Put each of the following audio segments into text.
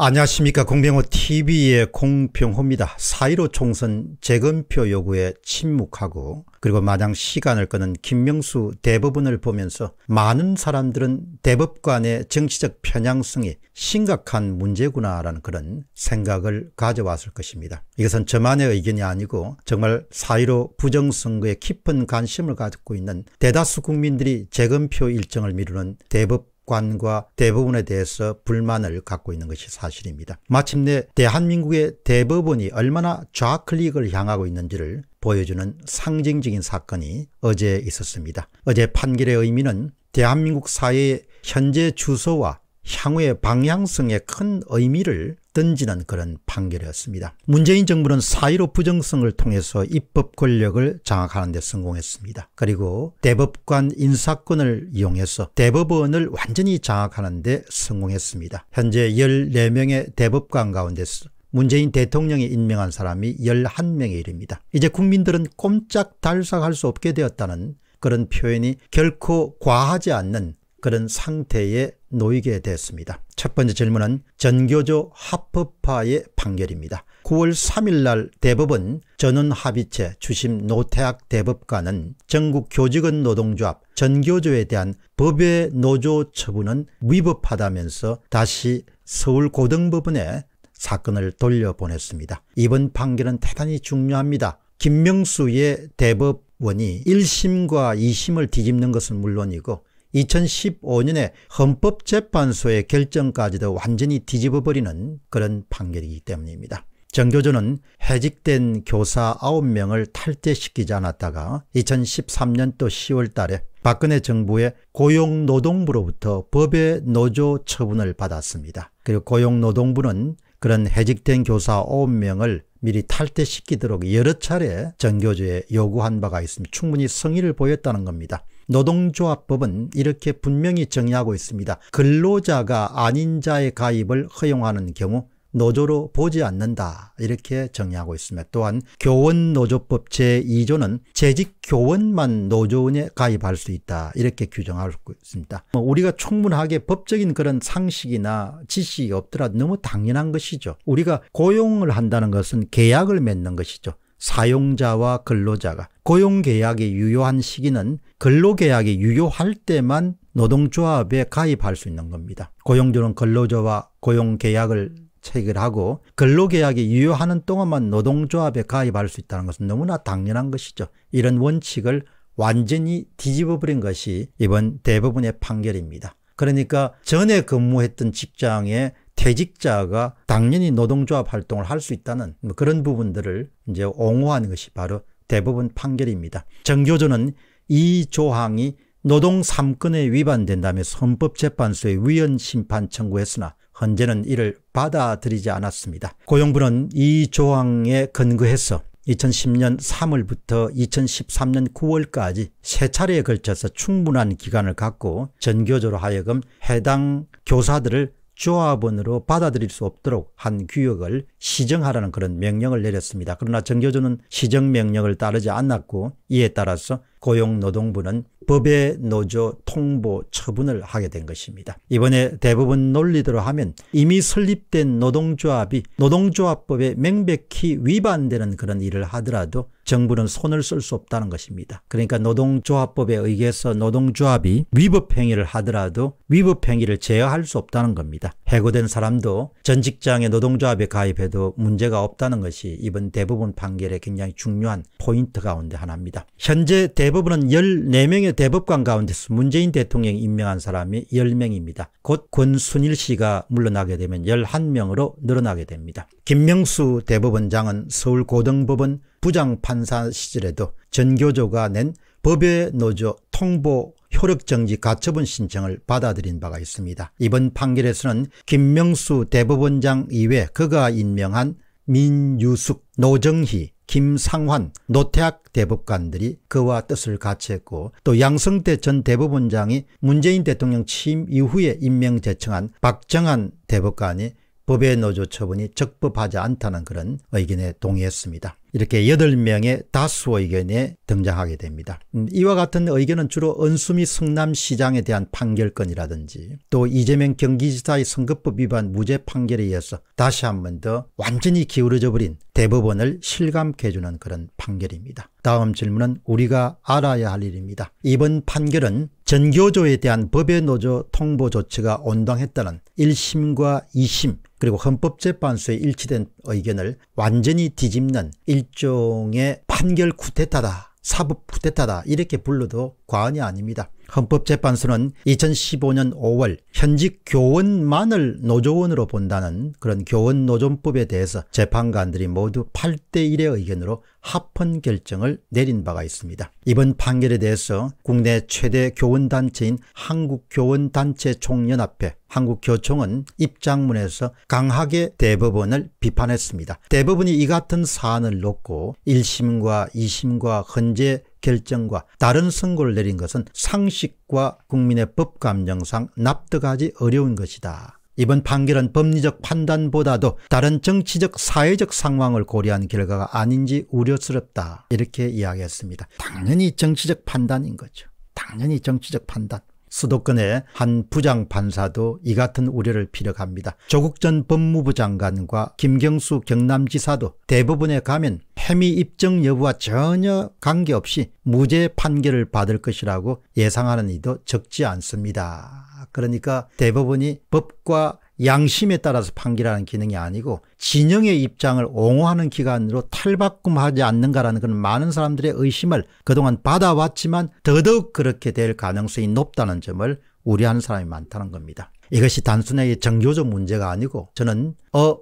안녕하십니까 공병호TV의 공병호입니다. 4.15 총선 재검표 요구에 침묵하고 그리고 마냥 시간을 끄는 김명수 대법원을 보면서 많은 사람들은 대법관의 정치적 편향성이 심각한 문제구나라는 그런 생각을 가져왔을 것입니다. 이것은 저만의 의견이 아니고 정말 4.15 부정선거에 깊은 관심을 가지고 있는 대다수 국민들이 재검표 일정을 미루는 대법 관과 대부분에 대해서 불만을 갖고 있는 것이 사실입니다. 마침내 대한민국의 대법원이 얼마나 좌클릭을 향하고 있는지를 보여주는 상징적인 사건이 어제 있었습니다. 어제 판결의 의미는 대한민국 사회의 현재 주소와 향후의 방향성에 큰 의미를 던지는 그런 판결이었습니다. 문재인 정부는 4.15 부정성을 통해서 입법 권력을 장악하는 데 성공했습니다. 그리고 대법관 인사권을 이용해서 대법원을 완전히 장악하는 데 성공했습니다. 현재 14명의 대법관 가운데서 문재인 대통령이 임명한 사람이 11명에 이릅니다. 이제 국민들은 꼼짝 달싹할 수 없게 되었다는 그런 표현이 결코 과하지 않는 그런 상태에 놓이게 됐습니다. 첫 번째 질문은 전교조 합법화의 판결입니다. 9월 3일 날 대법원 전원합의체 주심 노태학 대법관은 전국 교직원 노동조합 전교조에 대한 법의 노조 처분은 위법하다면서 다시 서울고등법원에 사건을 돌려보냈습니다. 이번 판결은 대단히 중요합니다. 김명수의 대법원이 1심과 2심을 뒤집는 것은 물론이고 2015년에 헌법재판소의 결정까지도 완전히 뒤집어버리는 그런 판결이기 때문입니다. 정교조는 해직된 교사 9명을 탈퇴시키지 않았다가 2013년도 10월 달에 박근혜 정부의 고용노동부로부터 법의 노조 처분을 받았습니다. 그리고 고용노동부는 그런 해직된 교사 5명을 미리 탈퇴시키도록 여러 차례 정교조에 요구한 바가 있으니 충분히 성의를 보였다는 겁니다. 노동조합법은 이렇게 분명히 정의하고 있습니다. 근로자가 아닌 자의 가입을 허용하는 경우 노조로 보지 않는다 이렇게 정의하고 있으며 또한 교원노조법 제2조는 재직교원만 노조원에 가입할 수 있다 이렇게 규정하고 있습니다. 뭐 우리가 충분하게 법적인 그런 상식이나 지식이 없더라도 너무 당연한 것이죠. 우리가 고용을 한다는 것은 계약을 맺는 것이죠. 사용자와 근로자가 고용계약이 유효한 시기는 근로계약이 유효할 때만 노동조합에 가입할 수 있는 겁니다. 고용주는 근로자와 고용계약을 체결하고 근로계약이 유효하는 동안만 노동조합에 가입할 수 있다는 것은 너무나 당연한 것이죠. 이런 원칙을 완전히 뒤집어버린 것이 이번 대부분의 판결입니다. 그러니까 전에 근무했던 직장에 퇴직자가 당연히 노동조합 활동을 할 수 있다는 뭐 그런 부분들을 이제 옹호하는 것이 바로 대법원 판결입니다. 정교조는 이 조항이 노동 3건에 위반된다며 헌법재판소에 위헌 심판 청구했으나 헌재는 이를 받아들이지 않았습니다. 고용부는 이 조항에 근거해서 2010년 3월부터 2013년 9월까지 세 차례에 걸쳐서 충분한 기간을 갖고 전교조로 하여금 해당 교사들을 조합원으로 받아들일 수 없도록 한 규역을 시정하라는 그런 명령을 내렸습니다. 그러나 정교조는 시정명령을 따르지 않았고 이에 따라서 고용노동부는 법의 노조 통보 처분을 하게 된 것입니다. 이번에 대부분 논리대로 하면 이미 설립된 노동조합이 노동조합법에 명백히 위반되는 그런 일을 하더라도 정부는 손을 쓸 수 없다는 것입니다. 그러니까 노동조합법에 의해서 노동조합이 위법행위를 하더라도 위법행위를 제어할 수 없다는 겁니다. 해고된 사람도 전 직장에 노동조합에 가입해도 문제가 없다는 것이 이번 대법원 판결의 굉장히 중요한 포인트 가운데 하나입니다. 현재 대법원은 14명의 대법관 가운데서 문재인 대통령이 임명한 사람이 10명입니다. 곧 권순일 씨가 물러나게 되면 11명으로 늘어나게 됩니다. 김명수 대법원장은 서울고등법원 부장판사 시절에도 전교조가 낸법외 노조 통보 효력정지 가처분 신청을 받아들인 바가 있습니다. 이번 판결에서는 김명수 대법원장 이외 그가 임명한 민유숙, 노정희, 김상환, 노태학 대법관들이 그와 뜻을 같이 했고 또 양성태 전 대법원장이 문재인 대통령 취임 이후에 임명 제청한 박정한 대법관이 법의 노조 처분이 적법하지 않다는 그런 의견에 동의했습니다. 이렇게 8명의 다수 의견에 등장하게 됩니다. 음, 이와 같은 의견은 주로 은수미 성남시장에 대한 판결권이라든지또 이재명 경기지사의 선거법 위반 무죄 판결에 의해서 다시 한 번 더 완전히 기울어져 버린 대법원을 실감 해주는 그런 판결입니다. 다음 질문은 우리가 알아야 할 일입니다. 이번 판결은 전교조에 대한 법의 노조 통보 조치가 온당했다는 1심과 2심 그리고 헌법재판소의 일치된 의견을 완전히 뒤집는 일종의 판결 쿠데타다. 사법 쿠데타다. 이렇게 불러도 과언이 아닙니다. 헌법재판소는 2015년 5월 현직 교원만을 노조원으로 본다는 그런 교원 노조법에 대해서 재판관들이 모두 8대1의 의견으로 합헌 결정을 내린 바가 있습니다. 이번 판결에 대해서 국내 최대 교원단체인 한국교원단체 총연합회 한국교총은 입장문에서 강하게 대법원을 비판했습니다. 대법원이 이 같은 사안을 놓고 1심과 2심과 헌재 결정과 다른 선고를 내린 것은 상식과 국민의 법감정상 납득하지 어려운 것이다. 이번 판결은 법리적 판단보다도 다른 정치적 사회적 상황을 고려한 결과가 아닌지 우려스럽다 이렇게 이야기했습니다. 당연히 정치적 판단인 거죠. 당연히 정치적 판단. 수도권의 한 부장판사도 이 같은 우려를 피력합니다. 조국 전 법무부 장관과 김경수 경남지사도 대부분의 가면 혐의 입증 여부와 전혀 관계없이 무죄 판결을 받을 것이라고 예상하는 이도 적지 않습니다. 그러니까 대부분이 법과 양심에 따라서 판결하는 기능이 아니고 진영의 입장을 옹호하는 기관으로 탈바꿈하지 않는가라는 그런 많은 사람들의 의심을 그동안 받아왔지만 더더욱 그렇게 될 가능성이 높다는 점을 우려하는 사람이 많다는 겁니다. 이것이 단순하게 정교적 문제가 아니고 저는 어어어어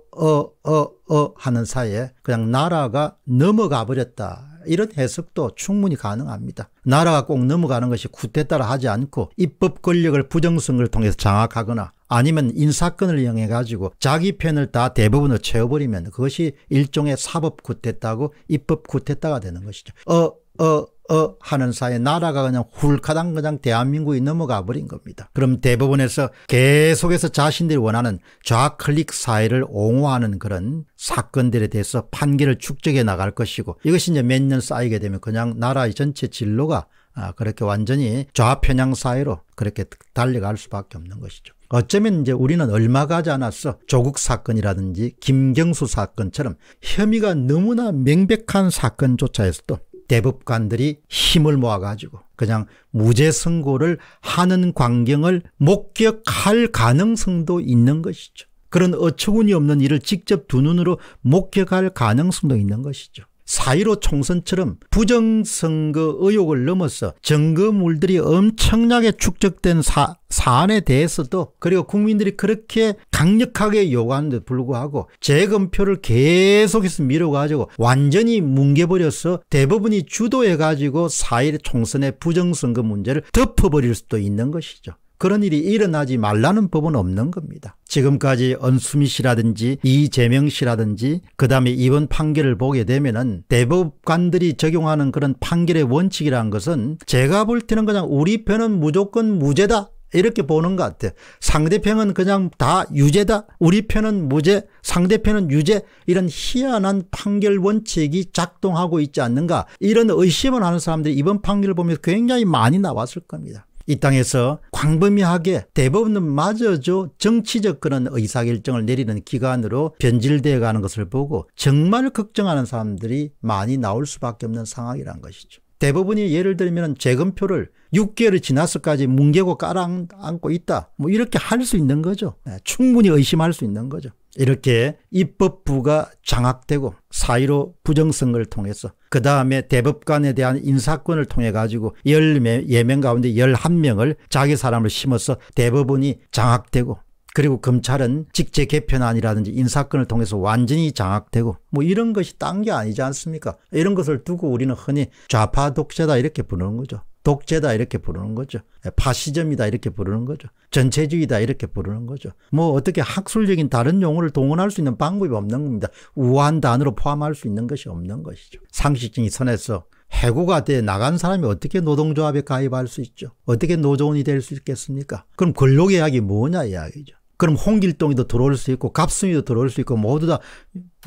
어, 어, 어 하는 사이에 그냥 나라가 넘어가 버렸다. 이런 해석도 충분히 가능합니다. 나라가 꼭 넘어가는 것이 쿠데따라 하지 않고 입법 권력을 부정성을 통해서 장악하거나 아니면 인사권을 이용해 가지고 자기 편을 다 대부분을 채워버리면 그것이 일종의 사법 구태타고 입법 구태타가 되는 것이죠. 어, 어, 어 하는 사이에 나라가 그냥 훌카당 그냥 대한민국이 넘어가 버린 겁니다. 그럼 대법원에서 계속해서 자신들이 원하는 좌클릭 사회를 옹호하는 그런 사건들에 대해서 판결을 축적해 나갈 것이고 이것이 이제 몇 년 쌓이게 되면 그냥 나라의 전체 진로가 아, 그렇게 완전히 좌편향 사회로 그렇게 달려갈 수밖에 없는 것이죠. 어쩌면 이제 우리는 얼마 가지 않았어 조국 사건이라든지 김경수 사건처럼 혐의가 너무나 명백한 사건조차에서도 대법관들이 힘을 모아가지고 그냥 무죄 선고를 하는 광경을 목격할 가능성도 있는 것이죠. 그런 어처구니 없는 일을 직접 두 눈으로 목격할 가능성도 있는 것이죠. 4.15 총선처럼 부정선거 의혹을 넘어서 증거물들이 엄청나게 축적된 사, 안에 대해서도 그리고 국민들이 그렇게 강력하게 요구하는데 불구하고 재검표를 계속해서 밀어가지고 완전히 뭉개버려서 대부분이 주도해가지고 4.1 5 총선의 부정선거 문제를 덮어버릴 수도 있는 것이죠. 그런 일이 일어나지 말라는 법은 없는 겁니다. 지금까지 언수미 씨라든지 이재명 씨라든지 그다음에 이번 판결을 보게 되면은 대법관들이 적용하는 그런 판결의 원칙이라는 것은 제가 볼 때는 그냥 우리 편은 무조건 무죄다 이렇게 보는 것 같아요. 상대편은 그냥 다 유죄다. 우리 편은 무죄, 상대편은 유죄. 이런 희한한 판결 원칙이 작동하고 있지 않는가. 이런 의심을 하는 사람들이 이번 판결을 보면서 굉장히 많이 나왔을 겁니다. 이 땅에서 광범위하게 대법원마저 정치적 그런 의사결정을 내리는 기관으로 변질되어 가는 것을 보고 정말 걱정하는 사람들이 많이 나올 수밖에 없는 상황이란 것이죠. 대부분이 예를 들면 재검표를 6개월이 지나서까지 뭉개고 깔아안고 있다. 뭐 이렇게 할 수 있는 거죠. 네, 충분히 의심할 수 있는 거죠. 이렇게 입법부가 장악되고 사이로 부정선거를 통해서 그 다음에 대법관에 대한 인사권을 통해 가지고 1예명 가운데 열 한 명을 자기 사람을 심어서 대법원이 장악되고 그리고 검찰은 직제 개편안이라든지 인사권을 통해서 완전히 장악되고 뭐 이런 것이 딴 게 아니지 않습니까 이런 것을 두고 우리는 흔히 좌파 독재다 이렇게 부르는 거죠 독재다 이렇게 부르는 거죠. 예, 파시즘이다 이렇게 부르는 거죠. 전체주의다 이렇게 부르는 거죠. 뭐 어떻게 학술적인 다른 용어를 동원할 수 있는 방법이 없는 겁니다. 우한 단어로 포함할 수 있는 것이 없는 것이죠. 상식적인 선에서 해고가 돼 나간 사람이 어떻게 노동조합에 가입할 수 있죠? 어떻게 노조원이 될 수 있겠습니까? 그럼 근로계약이 뭐냐 이야기죠. 그럼 홍길동이도 들어올 수 있고 갑순이도 들어올 수 있고 모두 다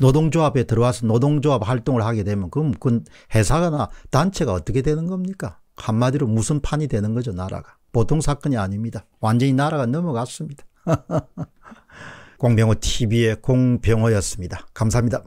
노동조합에 들어와서 노동조합 활동을 하게 되면 그럼 그 회사나 단체가 어떻게 되는 겁니까? 한마디로 무슨 판이 되는 거죠, 나라가. 보통 사건이 아닙니다. 완전히 나라가 넘어갔습니다. 공병호 TV의 공병호였습니다. 감사합니다.